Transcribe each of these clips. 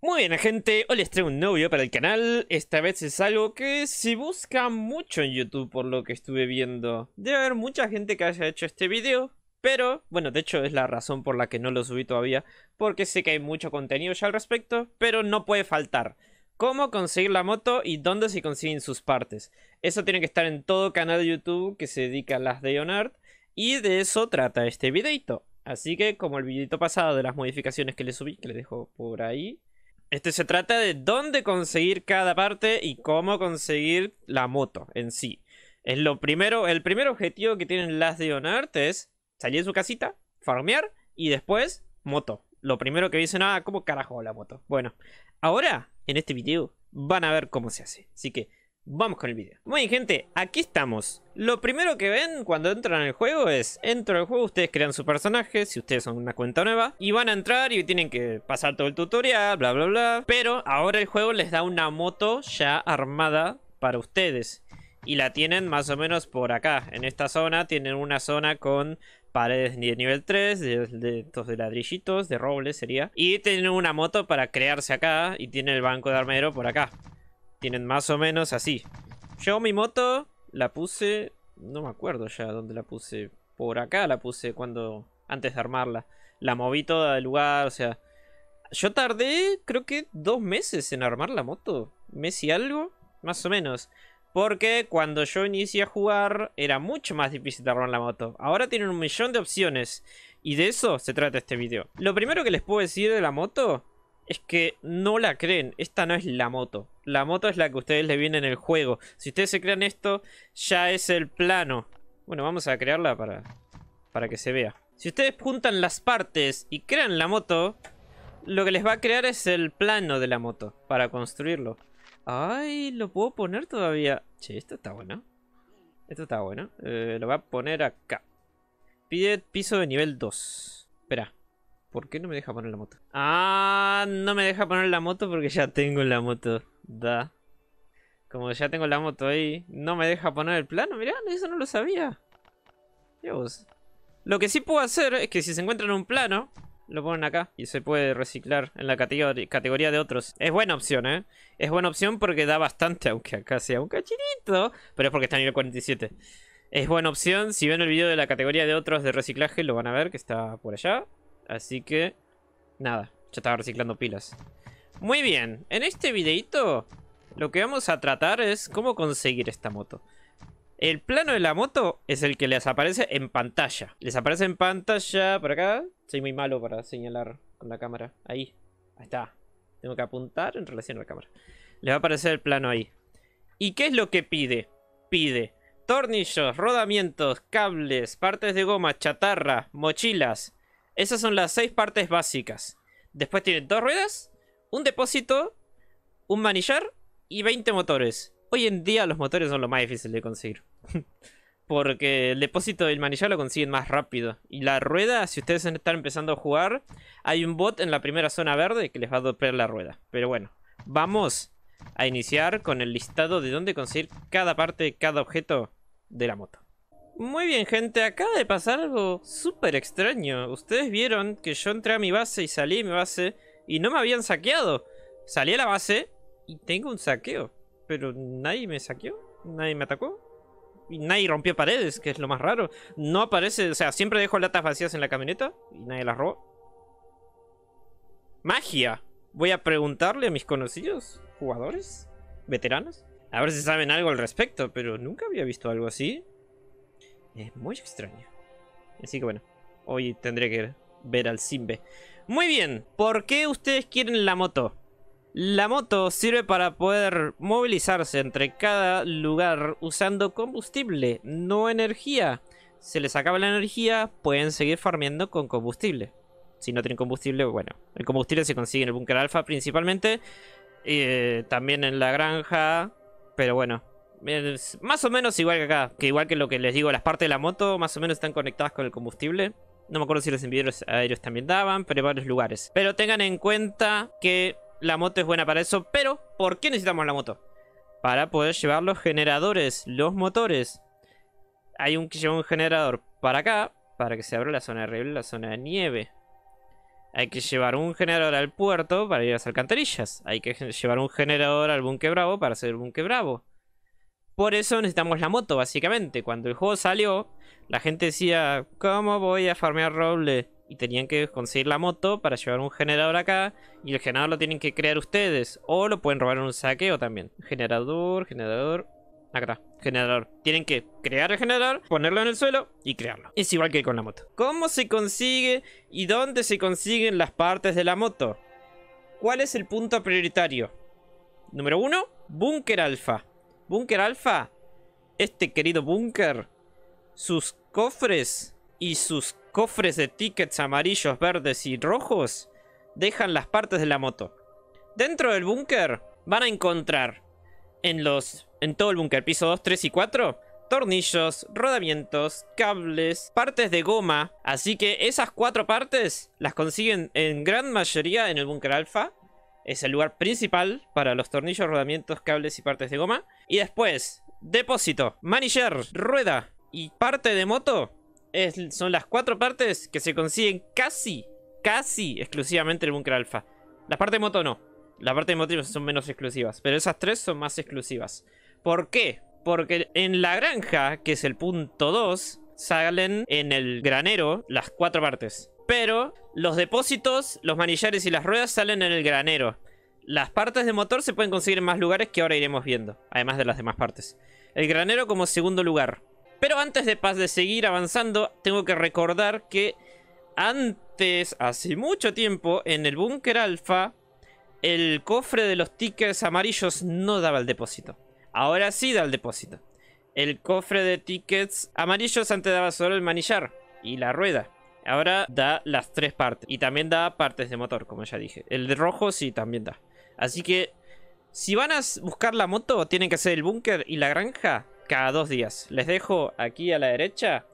Muy bien gente, hoy les traigo un nuevo video para el canal, esta vez es algo que se busca mucho en YouTube por lo que estuve viendo. Debe haber mucha gente que haya hecho este video, pero bueno, de hecho es la razón por la que no lo subí todavía, porque sé que hay mucho contenido ya al respecto, pero no puede faltar. Cómo conseguir la moto y dónde se consiguen sus partes. Eso tiene que estar en todo canal de YouTube que se dedica a las de Leonard, y de eso trata este videito. Así que como el videito pasado de las modificaciones que le subí, que le dejo por ahí, este se trata de dónde conseguir cada parte y cómo conseguir la moto en sí. Es lo primero, el primer objetivo que tienen las de Onart es salir de su casita, farmear y después moto. Lo primero que dicen, ah, ¿cómo carajo la moto? Bueno, ahora en este video van a ver cómo se hace. Así que Vamos con el vídeo! Muy bien, gente, aquí estamos. Lo primero que ven cuando entran al juego es, entro al juego, ustedes crean su personaje, si ustedes son una cuenta nueva, y van a entrar y tienen que pasar todo el tutorial, bla, bla, bla. Pero ahora el juego les da una moto ya armada para ustedes. Y la tienen más o menos por acá, en esta zona, tienen una zona con paredes de nivel 3, de, de, ladrillitos, de robles sería. Y tienen una moto para crearse acá y tienen el banco de armero por acá tienen más o menos así. Yo mi moto la puse, no me acuerdo ya dónde la puse, por acá la puse cuando, antes de armarla. La moví toda del lugar, o sea, yo tardé creo que dos meses en armar la moto, mes y algo, más o menos. Porque cuando yo inicié a jugar era mucho más difícil armar la moto. Ahora tienen un millón de opciones. Y de eso se trata este video. Lo primero que les puedo decir de la moto es que no la creen. Esta no es la moto. La moto es la que ustedes le vienen en el juego. Si ustedes se crean esto, ya es el plano. Bueno, vamos a crearla para, para que se vea. Si ustedes juntan las partes y crean la moto, lo que les va a crear es el plano de la moto para construirlo. Ay, lo puedo poner todavía. Che, esto está bueno. Esto está bueno. Eh, lo voy a poner acá. Pide piso de nivel 2. Espera. ¿Por qué no me deja poner la moto? Ah, no me deja poner la moto porque ya tengo la moto. Da. Como ya tengo la moto ahí, no me deja poner el plano. Mirá, eso no lo sabía. Dios. Lo que sí puedo hacer es que si se encuentran un plano, lo ponen acá y se puede reciclar en la categoría de otros. Es buena opción, ¿eh? Es buena opción porque da bastante, aunque acá sea un cachinito. Pero es porque está en nivel 47. Es buena opción. Si ven el video de la categoría de otros de reciclaje, lo van a ver que está por allá. Así que, nada, ya estaba reciclando pilas. Muy bien, en este videito lo que vamos a tratar es cómo conseguir esta moto. El plano de la moto es el que les aparece en pantalla. Les aparece en pantalla por acá. Soy muy malo para señalar con la cámara. Ahí, ahí está. Tengo que apuntar en relación a la cámara. Les va a aparecer el plano ahí. ¿Y qué es lo que pide? Pide tornillos, rodamientos, cables, partes de goma, chatarra, mochilas, esas son las seis partes básicas. Después tienen dos ruedas, un depósito, un manillar y 20 motores. Hoy en día los motores son lo más difícil de conseguir. Porque el depósito y el manillar lo consiguen más rápido. Y la rueda, si ustedes están empezando a jugar, hay un bot en la primera zona verde que les va a doper la rueda. Pero bueno, vamos a iniciar con el listado de dónde conseguir cada parte, cada objeto de la moto. Muy bien gente, acaba de pasar algo súper extraño. Ustedes vieron que yo entré a mi base y salí de mi base y no me habían saqueado. Salí a la base y tengo un saqueo. Pero nadie me saqueó, nadie me atacó. Y nadie rompió paredes, que es lo más raro. No aparece, o sea, siempre dejo latas vacías en la camioneta y nadie las robó. Magia. Voy a preguntarle a mis conocidos, jugadores, veteranos, a ver si saben algo al respecto, pero nunca había visto algo así. Es muy extraño. Así que bueno, hoy tendré que ver al Simbe. Muy bien, ¿por qué ustedes quieren la moto? La moto sirve para poder movilizarse entre cada lugar usando combustible, no energía. Se les acaba la energía, pueden seguir farmeando con combustible. Si no tienen combustible, bueno, el combustible se consigue en el búnker alfa principalmente, eh, también en la granja, pero bueno, más o menos igual que acá, que igual que lo que les digo, las partes de la moto más o menos están conectadas con el combustible. No me acuerdo si los envíos aéreos también daban, pero en varios lugares. Pero tengan en cuenta que la moto es buena para eso, pero ¿por qué necesitamos la moto? Para poder llevar los generadores, los motores. Hay un que lleva un generador para acá, para que se abra la zona de la zona de nieve. Hay que llevar un generador al puerto para ir a las alcantarillas. Hay que llevar un generador al búnker bravo para hacer el búnker bravo. Por eso necesitamos la moto, básicamente. Cuando el juego salió, la gente decía, ¿cómo voy a farmear roble? Y tenían que conseguir la moto para llevar un generador acá. Y el generador lo tienen que crear ustedes. O lo pueden robar en un saqueo también. Generador, generador, Acá generador. Tienen que crear el generador, ponerlo en el suelo y crearlo. Es igual que con la moto. ¿Cómo se consigue y dónde se consiguen las partes de la moto? ¿Cuál es el punto prioritario? Número uno: búnker alfa. Búnker Alfa. Este querido búnker. Sus cofres y sus cofres de tickets amarillos, verdes y rojos dejan las partes de la moto. Dentro del búnker van a encontrar en los en todo el búnker piso 2, 3 y 4 tornillos, rodamientos, cables, partes de goma. Así que esas cuatro partes las consiguen en gran mayoría en el búnker alfa es el lugar principal para los tornillos, rodamientos, cables y partes de goma. Y después, depósito, manager, rueda y parte de moto son las cuatro partes que se consiguen casi, casi exclusivamente en el Bunker Alpha. La parte de moto no. La parte de moto son menos exclusivas, pero esas tres son más exclusivas. ¿Por qué? Porque en la granja, que es el punto 2, salen en el granero las cuatro partes. Pero los depósitos, los manillares y las ruedas salen en el granero. Las partes de motor se pueden conseguir en más lugares que ahora iremos viendo, además de las demás partes. El granero como segundo lugar. Pero antes de, de seguir avanzando, tengo que recordar que antes, hace mucho tiempo, en el búnker alfa, el cofre de los tickets amarillos no daba el depósito. Ahora sí da el depósito. El cofre de tickets amarillos antes daba solo el manillar y la rueda. Ahora da las tres partes. Y también da partes de motor, como ya dije. El de rojo sí también da. Así que si van a buscar la moto, tienen que hacer el búnker y la granja cada dos días. Les dejo aquí a la derecha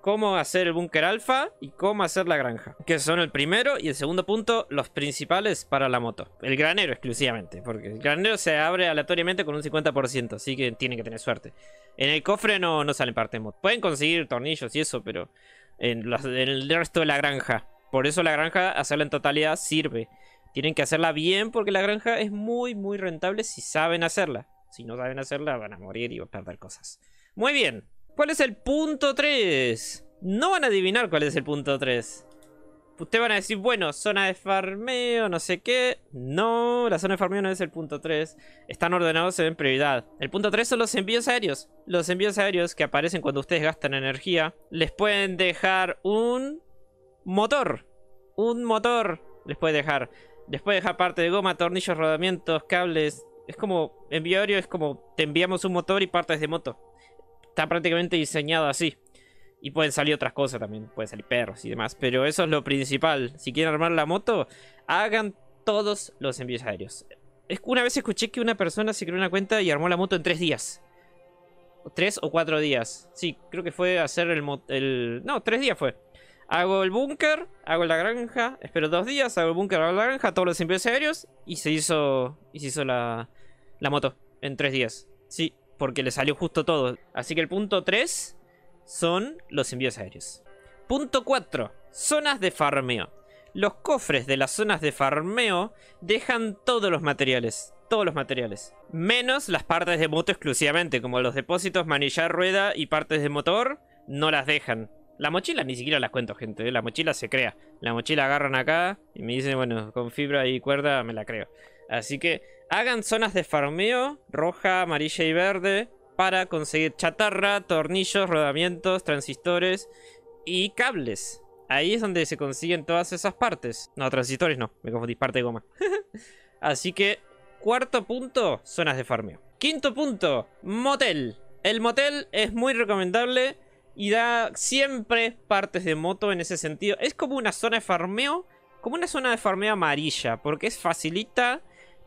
cómo hacer el búnker alfa y cómo hacer la granja. Que son el primero y el segundo punto, los principales para la moto. El granero exclusivamente, porque el granero se abre aleatoriamente con un 50%, así que tienen que tener suerte. En el cofre no, no salen partes de moto. Pueden conseguir tornillos y eso, pero en, el resto de la granja. Por eso la granja, hacerla en totalidad sirve. Tienen que hacerla bien porque la granja es muy, muy rentable si saben hacerla. Si no saben hacerla, van a morir y van a perder cosas. Muy bien. ¿Cuál es el punto 3? No van a adivinar cuál es el punto 3. Ustedes van a decir, bueno, zona de farmeo, no sé qué. No, la zona de farmeo no es el punto 3. Están ordenados en prioridad. El punto 3 son los envíos aéreos. Los envíos aéreos que aparecen cuando ustedes gastan energía. Les pueden dejar un motor. Un motor les puede dejar. Les puede dejar parte de goma, tornillos, rodamientos, cables. Es como, envío aéreo es como te enviamos un motor y partes de moto. Está prácticamente diseñado así. Y pueden salir otras cosas también, pueden salir perros y demás. Pero eso es lo principal. Si quieren armar la moto, hagan todos los envíos aéreos. Una vez escuché que una persona se creó una cuenta y armó la moto en tres días. Tres o cuatro días. Sí, creo que fue hacer el... el... No, tres días fue. Hago el búnker, hago la granja, espero dos días, hago el búnker, hago la granja, todos los envíos aéreos y se hizo, y se hizo la, la moto en tres días. Sí, porque le salió justo todo. Así que el punto tres son los envíos aéreos. Punto 4. Zonas de farmeo. Los cofres de las zonas de farmeo dejan todos los materiales. Todos los materiales. Menos las partes de moto exclusivamente, como los depósitos, manillar, rueda y partes de motor, no las dejan. La mochila ni siquiera las cuento, gente. ¿eh? La mochila se crea. La mochila agarran acá y me dicen, bueno, con fibra y cuerda me la creo. Así que hagan zonas de farmeo, roja, amarilla y verde para conseguir chatarra, tornillos, rodamientos, transistores y cables. Ahí es donde se consiguen todas esas partes. No, transistores no, me confundí, parte de goma. Así que, cuarto punto, zonas de farmeo. Quinto punto, motel. El motel es muy recomendable y da siempre partes de moto en ese sentido. Es como una zona de farmeo, como una zona de farmeo amarilla, porque es facilita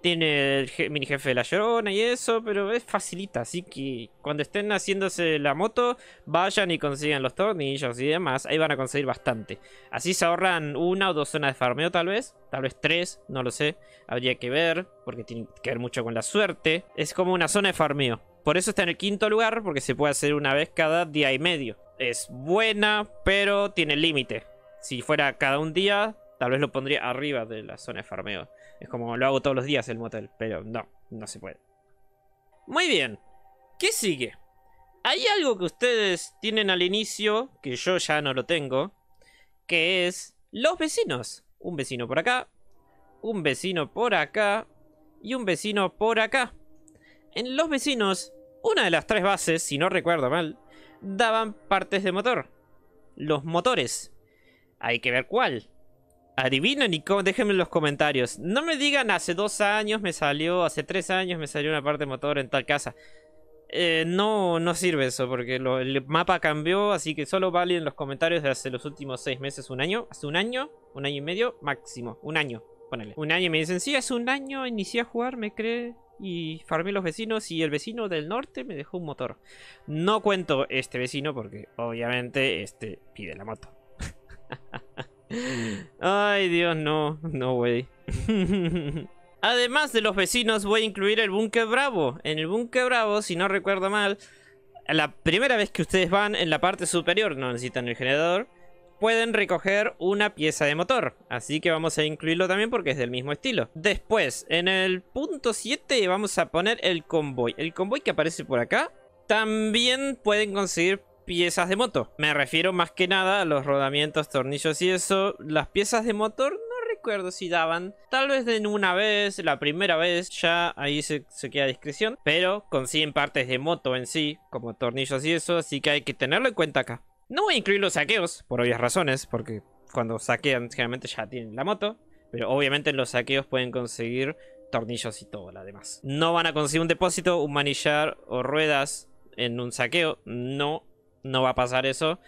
tiene el mini jefe de la llorona y eso, pero es facilita. Así que cuando estén haciéndose la moto, vayan y consigan los tornillos y demás. Ahí van a conseguir bastante. Así se ahorran una o dos zonas de farmeo, tal vez. Tal vez tres, no lo sé. Habría que ver, porque tiene que ver mucho con la suerte. Es como una zona de farmeo. Por eso está en el quinto lugar, porque se puede hacer una vez cada día y medio. Es buena, pero tiene límite. Si fuera cada un día, Tal vez lo pondría arriba de la zona de farmeo. Es como lo hago todos los días el motel, pero no, no se puede. Muy bien, ¿qué sigue? Hay algo que ustedes tienen al inicio, que yo ya no lo tengo, que es los vecinos. Un vecino por acá, un vecino por acá y un vecino por acá. En los vecinos, una de las tres bases, si no recuerdo mal, daban partes de motor. Los motores. Hay que ver cuál. Adivinen y déjenme en los comentarios. No me digan hace dos años me salió, hace tres años me salió una parte de motor en tal casa. Eh, no, no sirve eso porque el mapa cambió, así que solo valen los comentarios de hace los últimos seis meses, un año, hace un año, un año y medio, máximo, un año, ponele. Un año y me dicen, sí, hace un año inicié a jugar, me cree y farmé los vecinos y el vecino del norte me dejó un motor. No cuento este vecino porque obviamente este pide la moto. Ay, Dios, no. No, güey. Además de los vecinos, voy a incluir el Búnker Bravo. En el Búnker Bravo, si no recuerdo mal, la primera vez que ustedes van en la parte superior, no necesitan el generador, pueden recoger una pieza de motor. Así que vamos a incluirlo también porque es del mismo estilo. Después, en el punto 7 vamos a poner el convoy. El convoy que aparece por acá. También pueden conseguir piezas de moto. Me refiero más que nada a los rodamientos, tornillos y eso. Las piezas de motor no recuerdo si daban. Tal vez en una vez, la primera vez, ya ahí se, queda a discreción. Pero consiguen partes de moto en sí, como tornillos y eso, así que hay que tenerlo en cuenta acá. No voy a incluir los saqueos, por obvias razones, porque cuando saquean generalmente ya tienen la moto. Pero obviamente en los saqueos pueden conseguir tornillos y todo lo demás. No van a conseguir un depósito, un manillar o ruedas en un saqueo. No no va a pasar eso.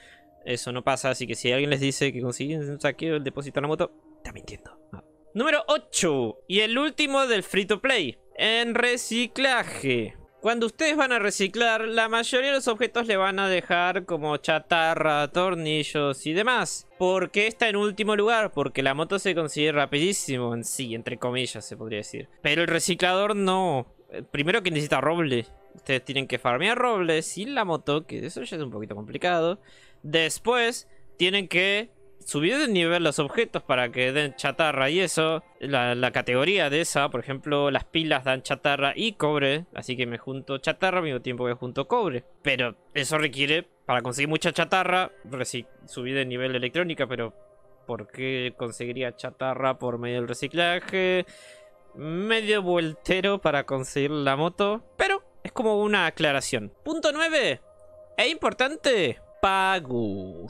Eso no pasa, así que si alguien les dice que consiguen un saqueo el depósito de la moto, está mintiendo. Ah. Número 8. Y el último del free to play. En reciclaje. Cuando ustedes van a reciclar, la mayoría de los objetos le van a dejar como chatarra, tornillos y demás. porque está en último lugar? Porque la moto se consigue rapidísimo en sí, entre comillas se podría decir. Pero el reciclador no. Eh, primero que necesita roble. Ustedes tienen que farmear robles y la moto, que eso ya es un poquito complicado. Después tienen que subir de nivel los objetos para que den chatarra y eso. La, categoría de esa, por ejemplo, las pilas dan chatarra y cobre. Así que me junto chatarra al mismo tiempo que junto cobre. Pero eso requiere, para conseguir mucha chatarra, subir de nivel electrónica, pero ¿por qué conseguiría chatarra por medio del reciclaje? Medio vueltero para conseguir la moto. Pero es como una aclaración. Punto 9. Es importante. Pago.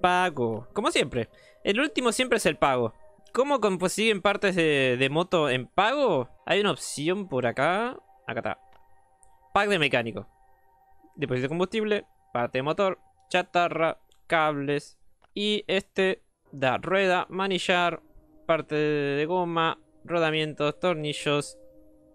Pago. Como siempre. El último siempre es el pago. ¿Cómo consiguen partes de, de, moto en pago? Hay una opción por acá. Acá está. Pack de mecánico. Depósito de combustible. Parte de motor. Chatarra. Cables. Y este da rueda, manillar, parte de goma, rodamientos, tornillos.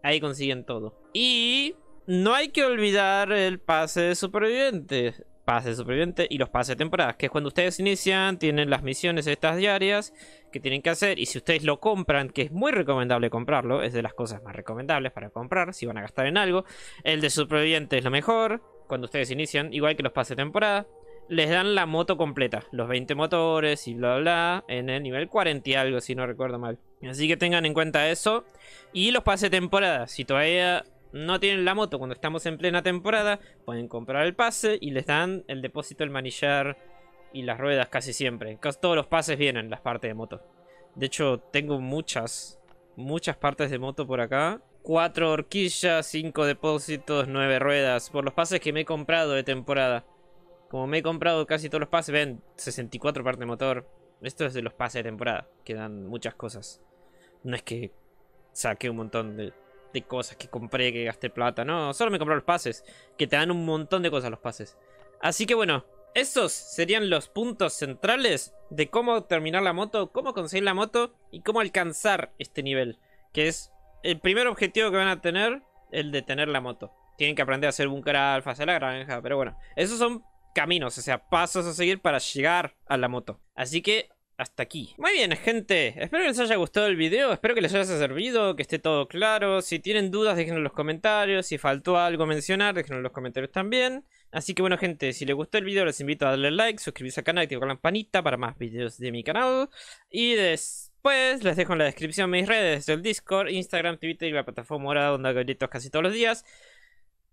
Ahí consiguen todo. Y no hay que olvidar el pase de superviviente. Pase de superviviente y los pases de temporada. que es cuando ustedes inician, tienen las misiones estas diarias que tienen que hacer. Y si ustedes lo compran, que es muy recomendable comprarlo, es de las cosas más recomendables para comprar si van a gastar en algo. El de superviviente es lo mejor cuando ustedes inician, igual que los pases de temporada. Les dan la moto completa, los 20 motores y bla bla, bla en el nivel 40 y algo, si no recuerdo mal. Así que tengan en cuenta eso. Y los pases de temporada, si todavía no tienen la moto cuando estamos en plena temporada, pueden comprar el pase y les dan el depósito, el manillar y las ruedas casi siempre. Casi todos los pases vienen las partes de moto. De hecho, tengo muchas, muchas partes de moto por acá. Cuatro horquillas, cinco depósitos, nueve ruedas. Por los pases que me he comprado de temporada. Como me he comprado casi todos los pases, ven, 64 partes de motor. Esto es de los pases de temporada, Quedan muchas cosas. No es que saque un montón de de cosas que compré, que gasté plata, no, solo me compré los pases, que te dan un montón de cosas los pases. Así que bueno, esos serían los puntos centrales de cómo terminar la moto, cómo conseguir la moto y cómo alcanzar este nivel, que es el primer objetivo que van a tener, el de tener la moto. Tienen que aprender a hacer búnker alfa, hacer la granja, pero bueno, esos son caminos, o sea, pasos a seguir para llegar a la moto. Así que hasta aquí. Muy bien, gente. Espero que les haya gustado el video. Espero que les haya servido, que esté todo claro. Si tienen dudas, déjenlo en los comentarios. Si faltó algo mencionar, déjenlo en los comentarios también. Así que bueno, gente, si les gustó el video, les invito a darle like, suscribirse al canal, activar la campanita para más videos de mi canal. Y después les dejo en la descripción mis redes, el Discord, Instagram, Twitter y la plataforma morada donde hago directos casi todos los días.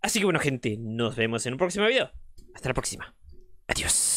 Así que bueno, gente, nos vemos en un próximo video. Hasta la próxima. Adiós.